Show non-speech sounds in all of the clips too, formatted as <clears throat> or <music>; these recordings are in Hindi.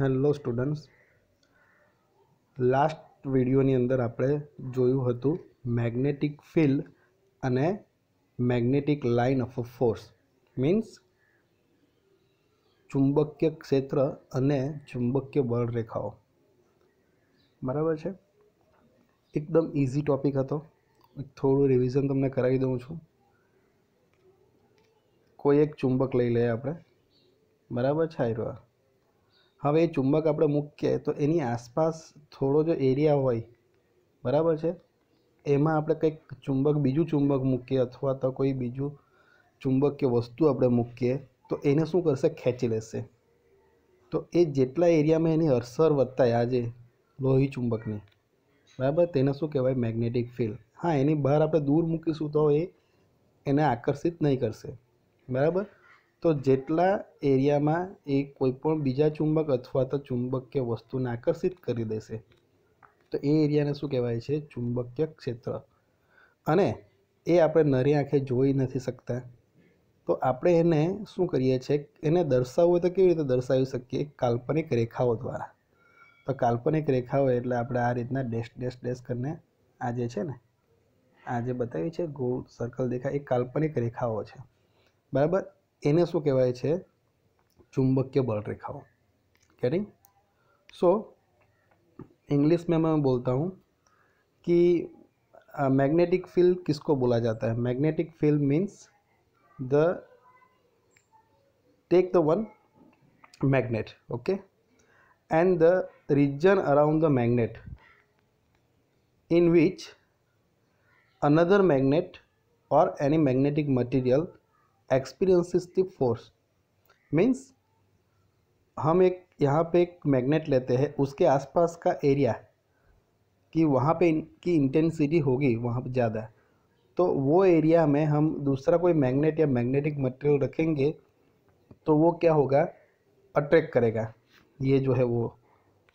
હેલો સ્ટુડન્ટ્સ લાસ્ટ વિડીયોની અંદર આપણે જોયું હતું મેગ્નેટિક ફિલ્ડ અને magnetic line of force means ચુંબકીય ક્ષેત્ર અને ચુંબકીય બળ રેખાઓ બરાબર છે એકદમ ઇઝી ટૉપિક હતો થોડું રિવિઝન તમને કરાવી દઉં છું કોઈ એક ચુંબક લઈ લઈએ આપણે બરાબર છે આયરો હવે એ ચુંબક આપણે મૂકીએ તો એની આસપાસ થોડો જો એરિયા હોય બરાબર છે એમાં આપણે કંઈક ચુંબક બીજું ચુંબક મૂકીએ અથવા તો કોઈ બીજું ચુંબક કે વસ્તુ આપણે મૂકીએ તો એને શું કરશે ખેંચી લેશે તો એ જેટલા એરિયામાં એની અસર વધતા આજે લોહી ચુંબકની બરાબર તેને શું કહેવાય મેગ્નેટિક ફિલ્ડ હા એની બહાર આપણે દૂર મૂકીશું તો એ એને આકર્ષિત નહીં કરશે બરાબર તો જેટલા એરિયામાં એ કોઈપણ બીજા ચુંબક અથવા તો ચુંબકીય વસ્તુને આકર્ષિત કરી દેશે તો એ એરિયાને શું કહેવાય છે ચુંબકીય ક્ષેત્ર અને એ આપણે નરી આંખે જોઈ નથી શકતા તો આપણે એને શું કરીએ છીએ એને દર્શાવવું હોય તો કેવી રીતે દર્શાવી શકીએ કાલ્પનિક રેખાઓ દ્વારા તો કાલ્પનિક રેખાઓ એટલે આપણે આ રીતના ડેશ ડેશ ડેશ કરીને આ જે છે ને આ જે બતાવ્યું છે ગોળ સર્કલ દેખાય એ કાલ્પનિક રેખાઓ છે બરાબર એને शू कहवा છે बल બળરેખાઓ કેરિંગ सो इंग्लिश में मैं बोलता हूँ कि मैग्नेटिक फील्ड किसको बोला जाता है magnetic field means the take the one magnet okay and the region around the magnet in which another magnet और any magnetic material experiences the force means हम एक यहाँ पे एक मैग्नेट लेते हैं उसके आसपास का एरिया कि वहाँ पे इनकी इंटेंसिटी होगी वहाँ पर ज़्यादा तो वो एरिया में हम दूसरा कोई मैग्नेट या मैग्नेटिक मटेरियल रखेंगे तो वो क्या होगा अट्रैक्ट करेगा ये जो है वो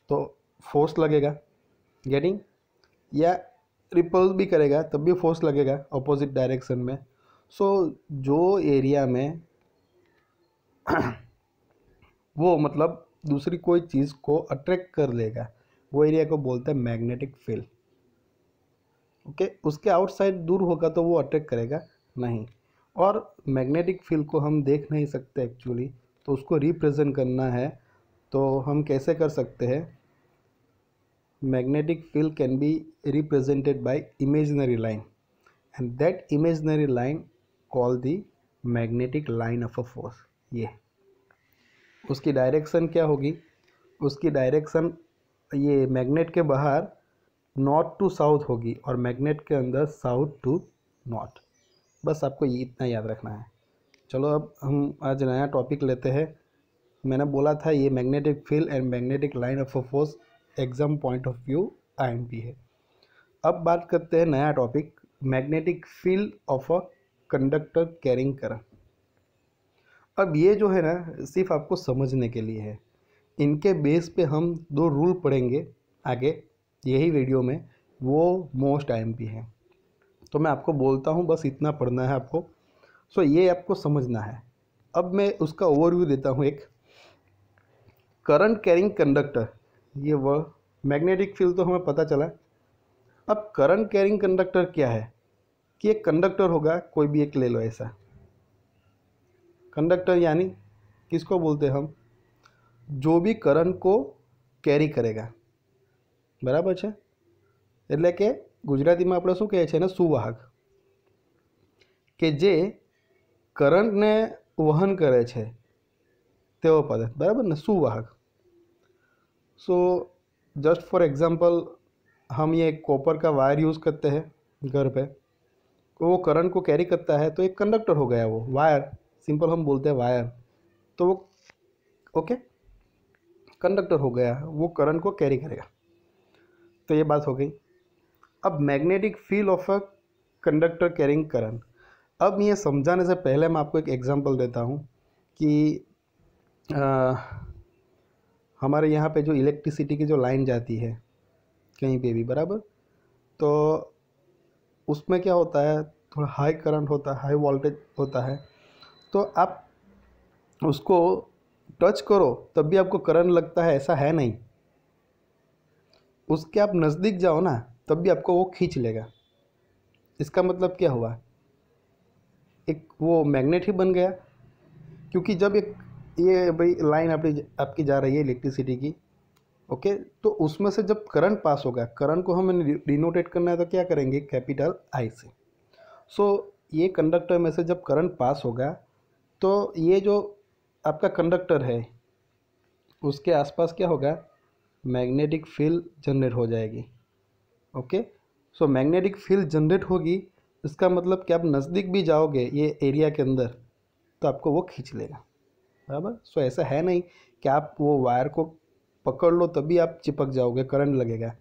तो फोर्स लगेगा गेटिंग या रिपल्स भी करेगा तब भी फोर्स लगेगा अपोजिट डायरेक्शन में सो जो एरिया में <clears throat> वो मतलब दूसरी कोई चीज़ को अट्रैक्ट कर लेगा वो एरिया को बोलते हैं मैग्नेटिक फील्ड ओके उसके आउटसाइड दूर होगा तो वो अट्रैक्ट करेगा नहीं और मैग्नेटिक फील्ड को हम देख नहीं सकते एक्चुअली तो उसको रिप्रेजेंट करना है तो हम कैसे कर सकते हैं magnetic field can be represented by imaginary line and that imaginary line call the magnetic line of a force ये उसकी डायरेक्शन क्या होगी उसकी डायरेक्शन ये मैग्नेट के बाहर नॉर्थ टू साउथ होगी और मैग्नेट के अंदर साउथ टू नॉर्थ बस आपको ये इतना याद रखना है चलो अब हम आज नया टॉपिक लेते हैं मैंने बोला था ये magnetic field and magnetic line of a force exam point of view पी है अब बात करते हैं नया topic magnetic field of a conductor carrying कर अब ये जो है ना सिर्फ आपको समझने के लिए है इनके बेस पे हम दो रूल पढ़ेंगे आगे यही वीडियो में वो मोस्ट आई एम पी है तो मैं आपको बोलता हूँ बस इतना पढ़ना है आपको सो ये आपको समझना है अब मैं उसका ओवरव्यू देता हूँ एक करंट कैरिंग कंडक्टर ये वह मैग्नेटिक फील्ड तो हमें पता चला अब करंट कैरिंग कंडक्टर क्या है कि एक कंडक्टर होगा कोई भी एक ले लो ऐसा कंडक्टर यानी किसको बोलते हम जो भी करंट को कैरी करेगा बराबर है एट कि गुजराती में आप शू कहे ना सुवाहक के जे करंट ने वहन करे छे तेव पद बराबर ने सुवाहक सो जस्ट फॉर एग्जांपल हम ये कॉपर का वायर यूज़ करते हैं घर पर वो करंट को कैरी करता है तो एक कंडक्टर हो गया वो वायर सिंपल हम बोलते हैं वायर तो वो ओके कंडक्टर हो गया वो करंट को कैरी करेगा तो ये बात हो गई अब magnetic field of a conductor carrying current अब ये समझाने से पहले मैं आपको एक एग्जांपल देता हूँ कि आ, हमारे यहाँ पे जो इलेक्ट्रिसिटी की जो लाइन जाती है कहीं पे भी बराबर तो उसमें क्या होता है थोड़ा हाई करंट होता है हाई वोल्टेज होता है तो आप उसको टच करो तब भी आपको करंट लगता है ऐसा है नहीं उसके आप नज़दीक जाओ ना तब भी आपको वो खींच लेगा इसका मतलब क्या हुआ एक वो मैग्नेट ही बन गया क्योंकि जब एक ये भाई लाइन आपकी आपकी जा रही है इलेक्ट्रिसिटी की ओके तो उसमें से जब करंट पास होगा करंट को हमें डिनोटेट करना है तो क्या करेंगे कैपिटल आई से सो so, ये कंडक्टर में से जब करंट पास होगा तो ये जो आपका कंडक्टर है उसके आसपास क्या होगा मैग्नेटिक फील्ड जनरेट हो जाएगी okay so magnetic field generate होगी इसका मतलब कि आप नज़दीक भी जाओगे ये एरिया के अंदर तो आपको वो खींच लेगा बराबर सो so, ऐसा है नहीं कि आप वो वायर को पकड़ लो तभी आप चिपक जाओगे करंट लगेगा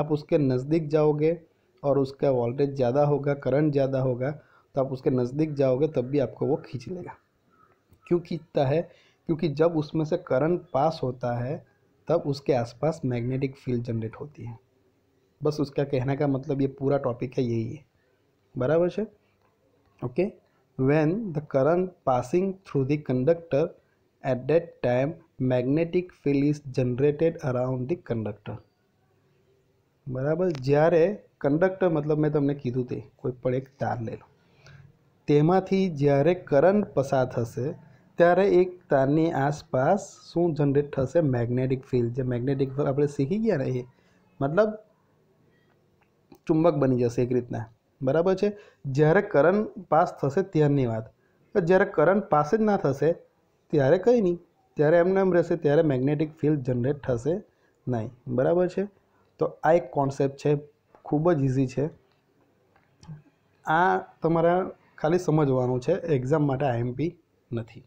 आप उसके नज़दीक जाओगे और उसका वोल्टेज ज़्यादा होगा करंट ज़्यादा होगा तो आप उसके नज़दीक जाओगे तब भी आपको वो खींच लेगा क्यों खींचता है क्योंकि जब उसमें से करंट पास होता है तब उसके आसपास मैग्नेटिक फील्ड जनरेट होती है बस उसका कहने का मतलब ये पूरा टॉपिक है यही है बराबर से okay when the current passing through the conductor at that time magnetic field is generated around the conductor બરાબર જ્યારે કંડક્ટર મતલબ મેં તમને કીધું તે કોઈ પણ એક તાર લે લો તેમાંથી જ્યારે કરંટ પસાર થશે ત્યારે એક તારની આસપાસ શું જનરેટ થશે મેગ્નેટિક ફિલ્ડ જે મેગ્નેટિક ફિલ્ડ આપણે શીખી ગયા ને એ મતલબ ચુંબક બની જશે એક રીતના બરાબર છે જ્યારે કરંટ પાસ થશે ત્યારની વાત જ્યારે કરંટ પાસ જ ના થશે ત્યારે કંઈ નહીં त्यारे आमनाम रेसे त्यारे मैग्नेटिक फील्ड जनरेट થાશે નહીં બરાબર છે તો આઈ કોન્સેપ્ટ છે ખૂબ જ ઈઝી છે આ તમારે ખાલી સમજવાનું છે एग्जाम માટે આઈએમપી નથી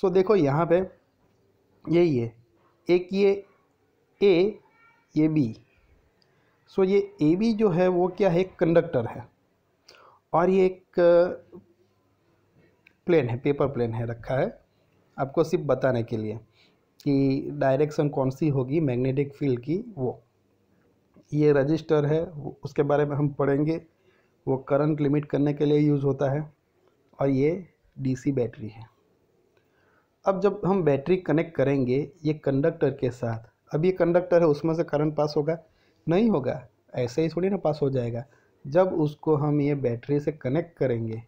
સો દેખો યહાં પે યહી એ કી એ યે બી સો યે એબી જો હે વો ક્યા હે કન્ડક્ટર હે ઓર યે એક प्लेन હે પેપર પ્લેન હે રખાયા હે आपको सिर्फ बताने के लिए कि डायरेक्शन कौन सी होगी मैग्नेटिक फील्ड की वो ये रजिस्टर है उसके बारे में हम पढ़ेंगे वो करंट लिमिट करने के लिए यूज़ होता है और ये डीसी बैटरी है अब जब हम बैटरी कनेक्ट करेंगे ये कंडक्टर के साथ अब ये कंडक्टर है उसमें से करंट पास होगा नहीं होगा ऐसे ही थोड़ी ना पास हो जाएगा जब उसको हम ये बैटरी से कनेक्ट करेंगे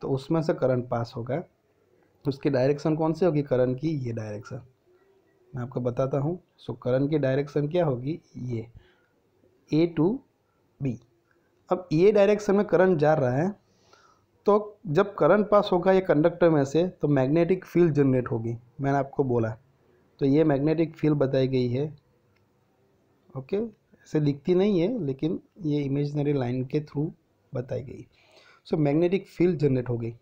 तो उसमें से करंट पास होगा तो उसके डायरेक्शन कौन सी होगी करंट की ये डायरेक्शन मैं आपको बताता हूँ सो करंट की डायरेक्शन क्या होगी ये ए टू बी अब ये डायरेक्शन में करंट जा रहा है तो जब करंट पास होगा ये कंडक्टर में से तो मैग्नेटिक फील्ड जनरेट होगी मैंने आपको बोला तो ये मैग्नेटिक फील्ड बताई गई है ओके ऐसे दिखती नहीं है लेकिन ये इमेजनरी लाइन के थ्रू बताई गई सो मैग्नेटिक फील्ड जनरेट हो गई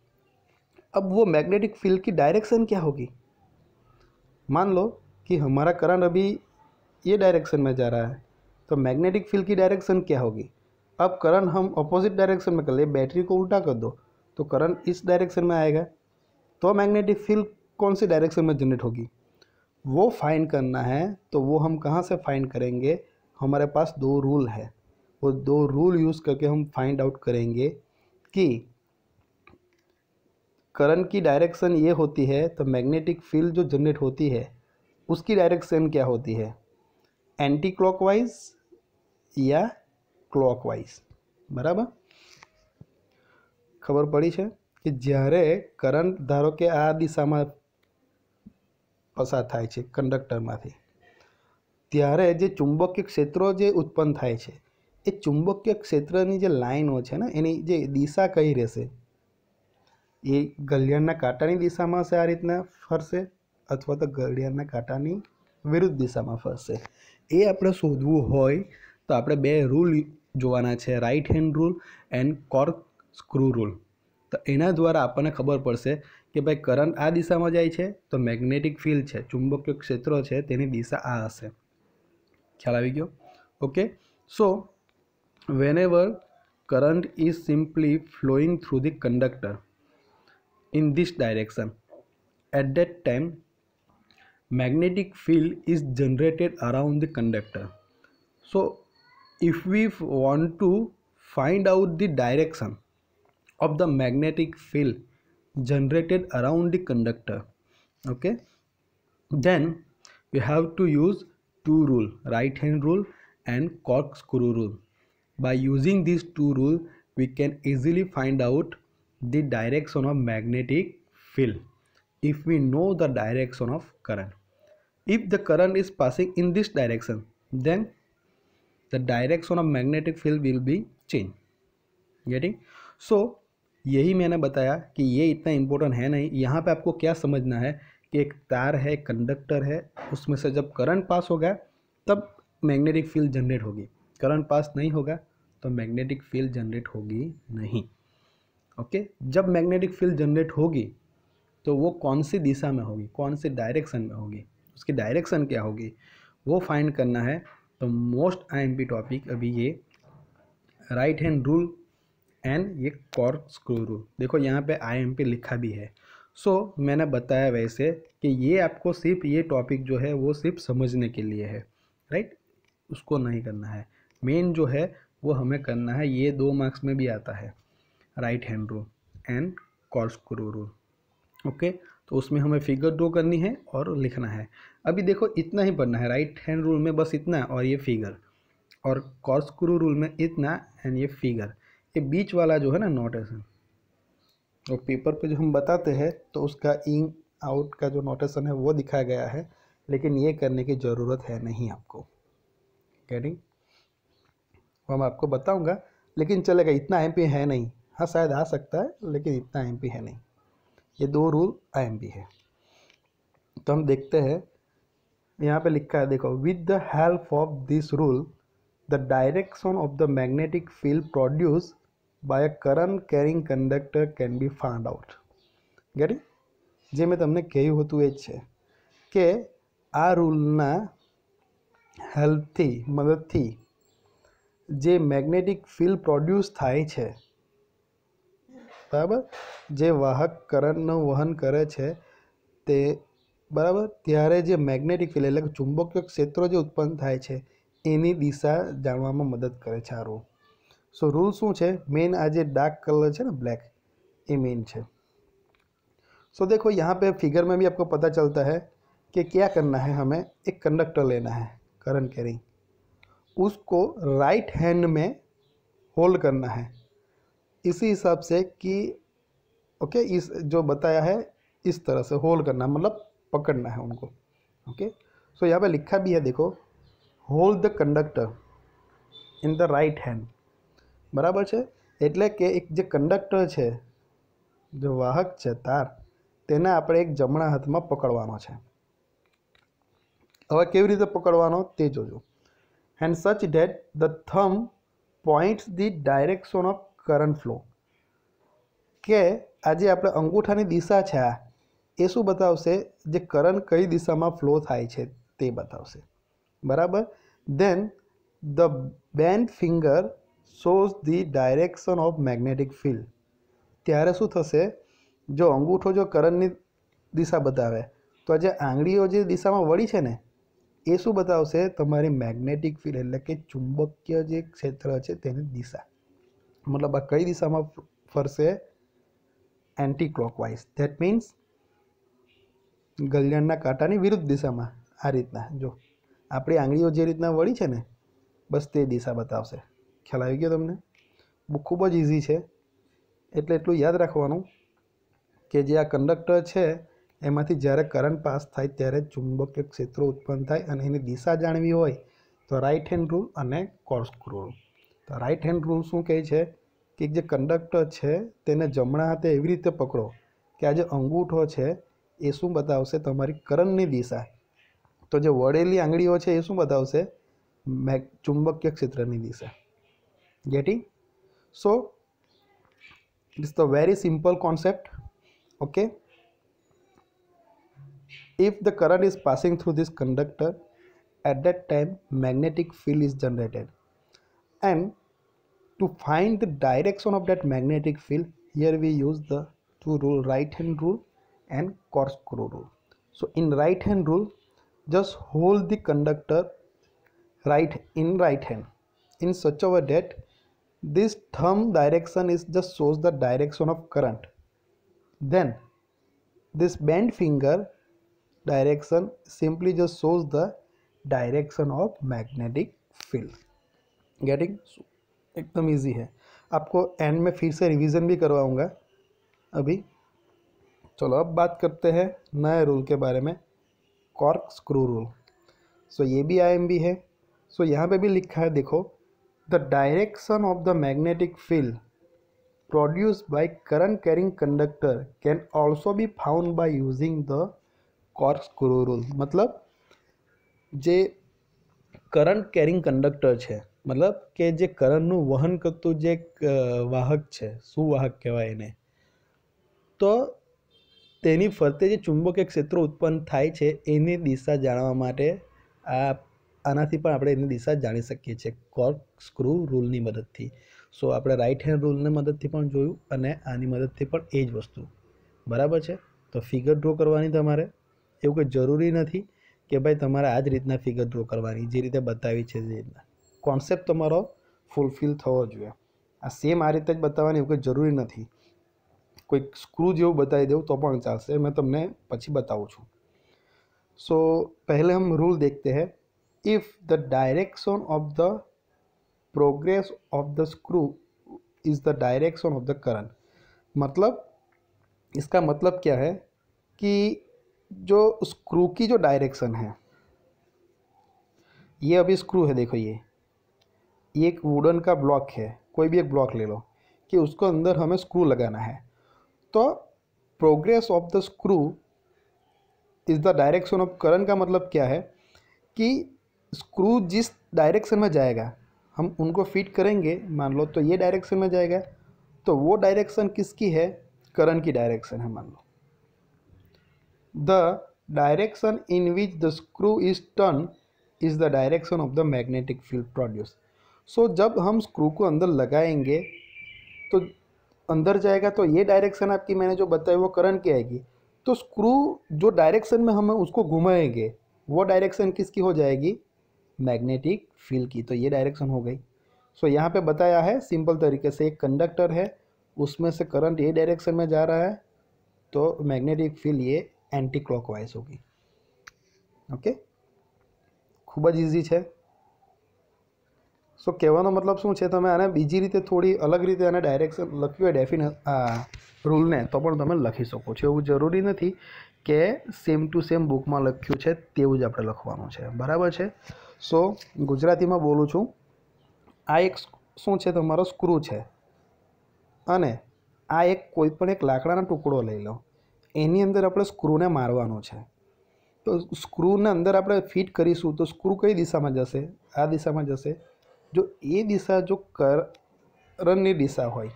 अब वो मैग्नेटिक फील्ड की डायरेक्शन क्या होगी मान लो कि हमारा करंट अभी ये डायरेक्शन में जा रहा है तो मैग्नेटिक फील्ड की डायरेक्शन क्या होगी अब करंट हम अपोजिट डायरेक्शन में कर ले बैटरी को उल्टा कर दो तो करंट इस डायरेक्शन में आएगा तो मैग्नेटिक फील्ड कौन सी डायरेक्शन में जनरेट होगी वो फाइंड करना है तो वो हम कहाँ से फाइंड करेंगे हमारे पास दो रूल है वो दो रूल यूज़ करके हम फाइंड आउट करेंगे कि करंट की डायरेक्शन ये होती है तो मैग्नेटिक फील्ड जो जनरेट होती है उसकी डायरेक्शन क्या होती है एंटी क्लॉकवाइज या क्लॉकवाइज बराबर खबर पड़ी है कि जयरे करंट धारो के आ दिशा में पसार थे कंडक्टर में तेरे जो चुंबकीय क्षेत्रों उत्पन्न थाय चुंबकीय क्षेत्र की जो लाइनों से दिशा कई रहें એ ઘડિયાળના કાંટાની દિશામાં હશે આ રીતના ફરશે અથવા તો ઘડિયાળના કાંટાની વિરુદ્ધ દિશામાં ફરશે એ આપણે શોધવું હોય તો આપણે બે રૂલ જોવાના છે right hand rule and corkscrew rule તો એના દ્વારા આપણને ખબર પડશે કે ભાઈ કરંટ આ દિશામાં જાય છે તો મેગ્નેટિક ફિલ્ડ છે ચુંબકીય ક્ષેત્ર છે તેની દિશા આ હશે ખ્યાલ આવી ગયો okay so whenever current is simply flowing through the conductor in this direction at that time magnetic field is generated around the conductor so if we want to find out the direction of the magnetic field generated around the conductor okay then we have to use two rule right hand rule and corkscrew rule by using these two rule we can easily find out the direction of magnetic field if we know the direction of current if the current is passing in this direction then the direction of magnetic field will be changed getting so यही मैंने बताया कि ये इतना इम्पोर्टेंट है नहीं यहाँ पे आपको क्या समझना है कि एक तार है कंडक्टर है उसमें से जब करंट पास होगा तब मैग्नेटिक फील्ड जनरेट होगी करंट पास नहीं होगा तो मैग्नेटिक फील्ड जनरेट होगी नहीं ओके जब मैग्नेटिक फील्ड जनरेट होगी तो वो कौन सी दिशा में होगी कौन सी डायरेक्शन में होगी उसकी डायरेक्शन क्या होगी वो फाइंड करना है तो मोस्ट आईएमपी टॉपिक अभी ये राइट हैंड रूल एंड ये कॉर्क स्क्रू रूल देखो यहाँ पे आईएमपी लिखा भी है सो so, मैंने बताया वैसे कि ये आपको सिर्फ ये टॉपिक जो है वो सिर्फ समझने के लिए है राइट उसको नहीं करना है मेन जो है वो हमें करना है ये दो मार्क्स में भी आता है right hand rule and corkscrew rule okay तो उसमें हमें फिगर ड्रो करनी है और लिखना है अभी देखो इतना ही पढ़ना है राइट हैंड रूल में बस इतना और ये फिगर और कॉर्सक्रू रूल में इतना एंड ये फिगर ये बीच वाला जो है ना नोटेशन तो पेपर पे जो हम बताते हैं तो उसका इन आउट का जो नोटेशन है वो दिखाया गया है लेकिन ये करने की ज़रूरत है नहीं आपको गेटिंग वो मैं आपको बताऊंगा लेकिन चलेगा इतना एम है नहीं हाँ शायद आ सकता है लेकिन इतना एम है नहीं ये दो रूल आई है तो हम देखते हैं यहाँ पे लिखा है देखो with the help of this rule the direction of the magnetic field produce by a current carrying conductor can be find out ગેટ जे मैं तमने कहूत ये कि आ रूलना हेल्प રૂલના मदद थी जे मैग्नेटिक फील्ड प्रोड्यूस થાય છે बराबर जे वाहक करण નો વહન કરે છે તે બરાબર ત્યારે જે મેગ્નેટિક ફિલ એટલે કે ચુંબક્યક ક્ષેત્ર જો ઉત્પન્ન થાય છે એની દિશા જાણવામાં મદદ કરે છે આરો સો રૂલ શું છે મેન આ જે ડાર્ક કલર છે ને બ્લેક એ મેન છે સો देखो यहां पे फिगर में भी आपको पता चलता है कि क्या करना है हमें एक कंडक्टर लेना है करंट के रही उसको राइट हैंड में होल्ड करना है इसी हिसाब से कि ओके इस जो बताया है इस तरह से होल्ड करना मतलब पकड़ना है उनको ओके सो यहाँ पे लिखा भी है देखो hold the conductor in the right hand बराबर है एट्ले कि एक जो कंडक्टर है जो वाहक है तार तेने आप एक जमणा हाथ में पकड़वा है हमें केव रीते पकड़वा जोजो and such that the thumb points the direction of current flow के आज ये आपले अंगूठा ने दिशा छे आ ए શું બતાવશે કે કરણ કઈ દિશા માં ફ્લો થાય છે તે બતાવશે બરાબર then the bent finger shows the direction of magnetic field ત્યારે શું થશે જો અંગુઠો જો કરણ ની દિશા બતાવે તો આ જે આંગળીઓ જે દિશા માં વળી છે ને એ શું બતાવશે તમારી મેગ્નેટિક ફિલ્ડ એટલે કે ચુંબક્ય જે ક્ષેત્ર છે તેની દિશા મતલબ આ કઈ દિશામાં ફરશે એન્ટી ક્લોકવાઇઝ ધેટ મીન્સ ગલિયાણના કાંટાની વિરુદ્ધ દિશામાં આ રીતના જો આપણી આંગળીઓ જે રીતના વળી છે ને બસ તે દિશા બતાવશે ખ્યાલ આવી ગયો તમને બહુ ખૂબ જ ઇઝી છે એટલે એટલું યાદ રાખવાનું કે જે આ કંડક્ટર છે એમાંથી જ્યારે કરંટ પાસ થાય ત્યારે ચુંબકીય ક્ષેત્રો ઉત્પન્ન થાય અને એની દિશા જાણવી હોય તો રાઇટ હેન્ડ રૂલ અને કોર્સ રૂલ તો રાઇટ હેન્ડ રૂલ શું કહે છે कि जो कंडक्टर छे तेने जमणा आते एवरीते पकडो કે આ જો અંગુઠો છે એ શું બતાવશે તમારી કરન્ની દિશા તો જે વળેલી આંગળીઓ છે એ શું બતાવશે ચુંબક્ય ક્ષેત્રની દિશા getting so this the very simple concept okay if the current is passing through this conductor at the time magnetic field is generated એ to find the direction of that magnetic field here we use the two rule right hand rule and corkscrew rule so in right hand rule just hold the conductor right in right hand in such a way that this thumb direction is just shows the direction of current then this bent finger direction simply just shows the direction of magnetic field getting एकदम इजी है आपको एंड में फिर से रिवीजन भी करवाऊंगा अभी चलो अब बात करते हैं नए रूल के बारे में कॉर्क स्क्रू रूल सो ये भी आई है सो so, यहाँ पे भी लिखा है देखो the direction of the magnetic field produce by current carrying conductor can also be found by using the cork screw rule मतलब जे करंट कैरिंग कंडक्टर है મતલબ કે જે કરણનું વહન કરતું જે વાહક છે સુવાહક કહેવાય એને તો તેની ફરતે જે ચુંબકીય ક્ષેત્રો ઉત્પન્ન થાય છે એની દિશા જાણવા માટે આ આનાથી પણ આપણે એની દિશા જાણી શકીએ છીએ કોર્ક સ્ક્રૂ રૂલની મદદથી સો આપણે રાઇટ હેન્ડ રૂલની મદદથી પણ જોયું અને આની મદદથી પણ એ જ વસ્તુ બરાબર છે તો ફિગર ડ્રો કરવાની તમારે એવું કંઈ જરૂરી નથી કે ભાઈ તમારે આ જ રીતના ફિગર ડ્રો કરવાની જે રીતે બતાવી છે જે રીતના कॉन्सेप्ट तमो फूलफिल थवो जो आ सेम आ रीते बतावा जरूरी नहीं कोई स्क्रू जो बताई दू तो चाल से मैं तमने पची बताऊँ छू सो पहले हम रूल देखते हैं if the direction of the progress of the screw is the direction of the current मतलब इसका मतलब क्या है कि जो स्क्रू की जो डायरेक्शन है ये अभी स्क्रू है देखो ये ये एक वुडन का ब्लॉक है कोई भी एक ब्लॉक ले लो कि उसको अंदर हमें स्क्रू लगाना है तो progress of the screw is the direction of current का मतलब क्या है कि स्क्रू जिस डायरेक्शन में जाएगा हम उनको फिट करेंगे मान लो तो ये डायरेक्शन में जाएगा तो वो डायरेक्शन किसकी है करंट की डायरेक्शन है मान लो the direction in which the screw is turn is the direction of the magnetic field produce so so, जब हम स्क्रू को अंदर लगाएंगे तो अंदर जाएगा तो ये डायरेक्शन आपकी मैंने जो बताई वो करंट की आएगी तो स्क्रू जो डायरेक्शन में हम उसको घुमाएंगे वो डायरेक्शन किसकी हो जाएगी मैग्नेटिक फील्ड की तो ये डायरेक्शन हो गई सो so, यहाँ पे बताया है सिंपल तरीके से एक कंडक्टर है उसमें से करंट ये डायरेक्शन में जा रहा है तो मैग्नेटिक फील्ड ये एंटी क्लॉक होगी ओके okay? ખૂબ है સો કહેવાનો મતલબ શું છે તમે આને બીજી રીતે થોડી અલગ રીતે આને ડાયરેક્શન લખ્યું હોય ડેફિને રૂલને તો પણ તમે લખી શકો છો એવું જરૂરી નથી કે સેમ ટુ સેમ બુકમાં લખ્યું છે તેવું જ આપણે લખવાનું છે બરાબર છે સો ગુજરાતીમાં બોલું છું આ એક શું છે તમારો સ્ક્રૂ છે અને આ એક કોઈપણ એક લાકડાનો ટુકડો લઈ લો એની અંદર આપણે સ્ક્રૂને મારવાનો છે તો સ્ક્રૂને અંદર આપણે ફિટ કરીશું તો સ્ક્રૂ કઈ દિશામાં જશે આ દિશામાં જશે જો એ દિશા જો કરણની દિશા હોય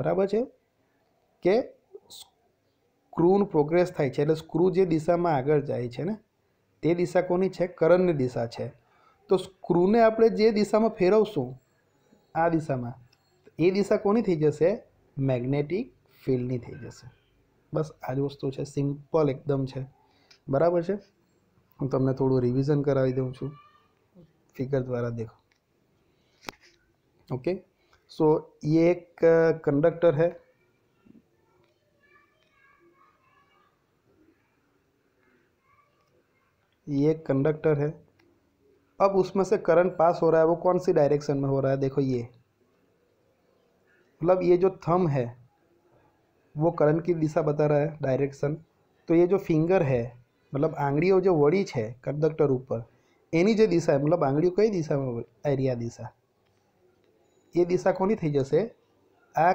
બરાબર છે કે સ્ક્રૂનું પ્રોગ્રેસ થાય છે એટલે સ્ક્રૂ જે દિશામાં આગળ જાય છે ને તે દિશા કોની છે કરણની દિશા છે તો સ્ક્રૂને આપણે જે દિશામાં ફેરવશું આ દિશામાં એ દિશા કોની થઈ જશે મેગ્નેટિક ફિલ્ડની થઈ જશે બસ આ જ વસ્તુ છે સિમ્પલ એકદમ છે બરાબર છે હું તમને થોડું રિવિઝન કરાવી દઉં છું ફિગર દ્વારા દેખો ओके सो ये एक कंडक्टर है ये एक कंडक्टर है अब उसमें से करंट पास हो रहा है वो कौन सी डायरेक्शन में हो रहा है देखो ये मतलब ये जो थम है वो करंट की दिशा बता रहा है डायरेक्शन तो ये जो फिंगर है मतलब जो वड़ीच है कंडक्टर ऊपर एनी जो दिशा है मतलब મતલબ कई दिशा में एरिया दिशा એ દિશા કોની થઈ જશે આ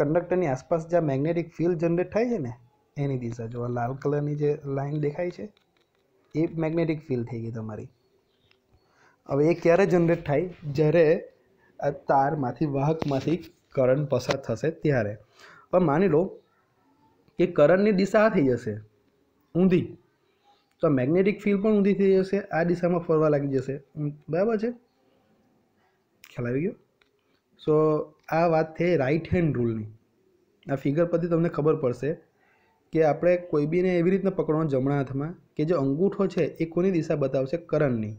કંડક્ટરની આસપાસ જ્યાં મેગ્નેટિક ફિલ્ડ જનરેટ થાય છે ને એની દિશા જો લાલ કલરની જે લાઇન દેખાય છે એ મેગ્નેટિક ફિલ્ડ થઈ ગઈ તમારી હવે એ ક્યારે જનરેટ થાય જ્યારે આ તારમાંથી વાહકમાંથી કરંટ પસાર થશે ત્યારે હવે માની લો કે કરંટની દિશા આ થઈ જશે ઊંધી તો મેગ્નેટિક ફિલ્ડ પણ ઊંધી થઈ જશે આ દિશામાં ફરવા લાગી જશે બરાબર છે ખ્યાલ આવી ગયો સો આ વાત છે રાઇટ હેન્ડ રૂલની આ ફિગર પરથી તમને ખબર પડશે કે આપણે કોઈ બીને એવી રીતના પકડવાનો જમણા હાથમાં કે જે અંગૂઠો છે એ કોની દિશા બતાવશે કરણની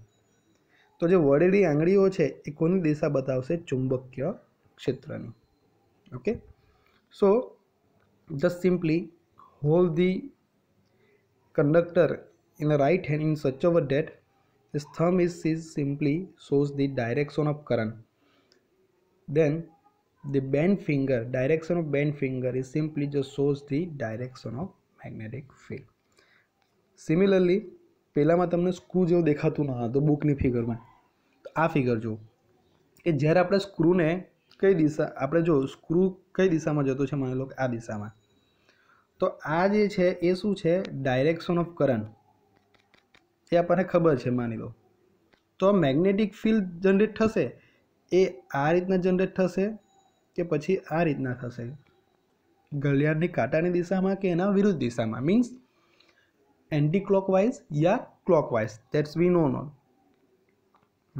તો જે વળેલી આંગળીઓ છે એ કોની દિશા બતાવશે ચુંબકીય ક્ષેત્રની okay so just simply hold the conductor in the hand in such such a way that his thumb is, is simply shows the direction of Then the bend finger, direction of bend finger is simply just shows the direction of magnetic field. Similarly, પહેલાંમાં તમને સ્ક્રૂ જેવું દેખાતું ન હતું બુકની ફિગરમાં આ ફિગર જુઓ કે જ્યારે આપણે સ્ક્રૂને કઈ દિશા આપણે જો સ્ક્રૂ કઈ દિશામાં જતો છે માની લો કે આ દિશામાં તો આ જે છે એ શું છે ડાયરેક્શન ઓફ કરંટ એ આપણને ખબર છે માની લો તો મેગ્નેટિક ફિલ્ડ જનરેટ થશે એ આ રીતના જનરેટ થશે કે પછી આ काटा की दिशा में कि एना विरुद्ध दिशा में मीन्स एंटी क्लॉकवाइज या clockwise that's we know know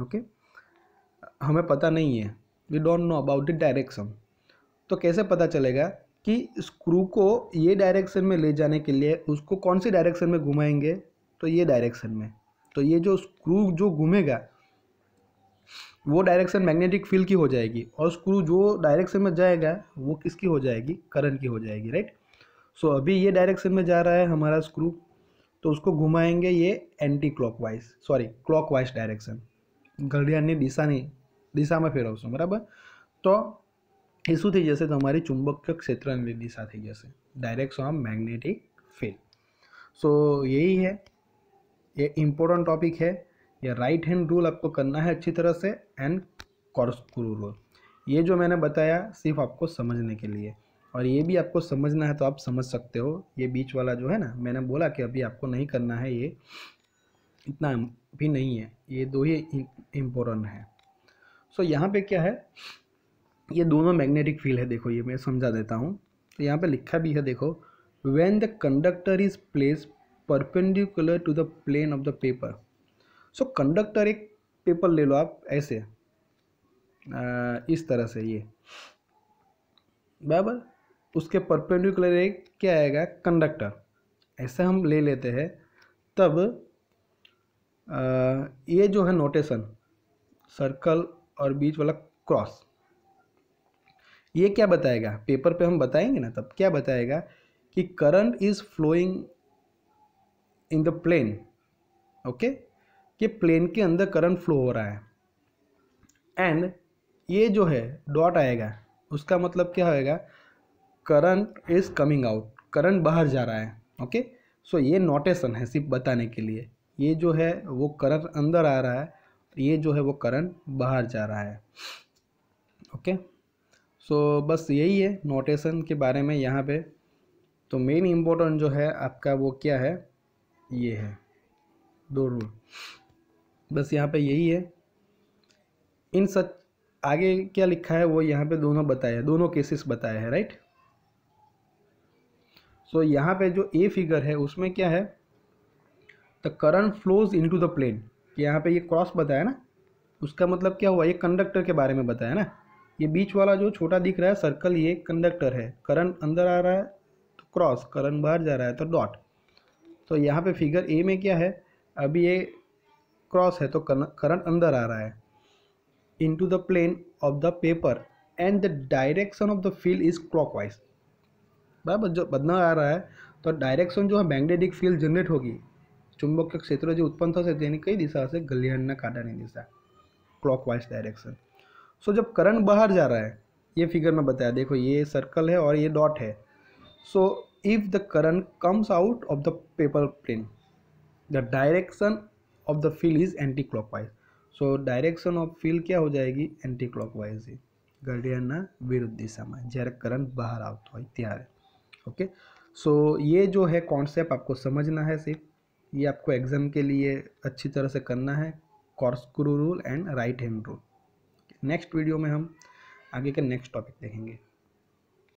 okay हमें पता नहीं है we don't know about the direction तो कैसे पता चलेगा कि स्क्रू को ये डायरेक्शन में ले जाने के लिए उसको कौन सी डायरेक्शन में घुमाएंगे तो ये डायरेक्शन में तो ये जो स्क्रू जो घूमेगा वो डायरेक्शन मैग्नेटिक फील्ड की हो जाएगी और स्क्रू जो डायरेक्शन में जाएगा वो किसकी हो जाएगी करंट की हो जाएगी राइट सो so, अभी ये डायरेक्शन में जा रहा है हमारा स्क्रू तो उसको घुमाएंगे ये anti clockwise sorry clockwise direction दिशा में દિશાની દિશામાં ફેરવશું બરાબર તો એ શું થઈ જશે તમારી ચુંબકીય ક્ષેત્રની दिशा थी जैसे direct of magnetic field so यही है ये इम्पोर्टेंट टॉपिक है या राइट हैंड रूल आपको करना है अच्छी तरह से एंड कॉर्सक्रू रूल ये जो मैंने बताया सिर्फ आपको समझने के लिए और ये भी आपको समझना है तो आप समझ सकते हो ये बीच वाला जो है ना मैंने बोला कि अभी आपको नहीं करना है ये इतना भी नहीं है ये दो ही इम्पोर्टेंट है सो so, यहाँ पे क्या है ये दोनों मैग्नेटिक फील्ड है देखो ये मैं समझा देता हूँ तो यहाँ पे लिखा भी है देखो when the conductor is place perpendicular to the plane of the paper so conductor एक पेपर ले लो आप ऐसे आ, इस तरह से ये बराबर उसके परपेंडिकुलर एक क्या आएगा कंडक्टर ऐसे हम ले लेते हैं तब आ, ये जो है नोटेशन सर्कल और बीच वाला क्रॉस ये क्या बताएगा पेपर पे हम बताएंगे ना तब क्या बताएगा कि current is flowing in the plane okay कि प्लेन के अंदर करंट फ्लो हो रहा है एंड ये जो है डॉट आएगा उसका मतलब क्या होएगा current is coming out current बाहर जा रहा है ओके सो ये नोटेशन है सिर्फ बताने के लिए ये जो है वो करंट अंदर आ रहा है ये जो है वो करंट बाहर जा रहा है ओके सो बस यही है नोटेशन के बारे में यहाँ पे तो मेन इम्पोर्टेंट जो है आपका वो क्या है ये है दो रूल बस यहाँ पे यही है इन सच आगे क्या लिखा है वो यहाँ पे दोनों बताया हैं दोनों केसेस बताया है राइट सो so, यहाँ पे जो ए फिगर है उसमें क्या है the current flows into the plane यहाँ पे ये क्रॉस बताया ना उसका मतलब क्या हुआ ये कंडक्टर के बारे में बताया ना ये बीच वाला जो छोटा दिख रहा है सर्कल ये कंडक्टर है करंट अंदर आ रहा है तो क्रॉस करंट बाहर जा रहा है तो डॉट तो यहाँ पे फिगर ए में क्या है अभी ये क्रॉस है तो करंट अंदर आ रहा है into the plane of the paper and the direction of the field is clockwise बराबर जो बदना आ रहा है તો ડાયરેક્શન જો મેગ્નેટિક ફિલ્ડ જનરેટ હોગી ચુંબકીય ક્ષેત્ર જે कई दिशा से गलियन દિશા હશે ઘલિયાળના કાંટાની દિશા ક્લોકવાઇઝ डायरेक्शन सो जब करंट बाहर जा रहा है ये फिगर में बताया देखो ये सर्कल है और ये डॉट है so if the current comes out of the paper plane the direction of the field is anti clockwise so direction of क्या हो जाएगी एंटी क्लॉक वाइज એન્ટી ना विरुद्ध दिशा में જ્યારે करंट बाहर आता है त्यारे ओके सो ये जो है कॉन्सेप्ट आपको समझना है सिर्फ ये आपको एग्ज़ाम के लिए अच्छी तरह से करना है corkscrew rule and right hand rule next video में हम आगे के नेक्स्ट टॉपिक देखेंगे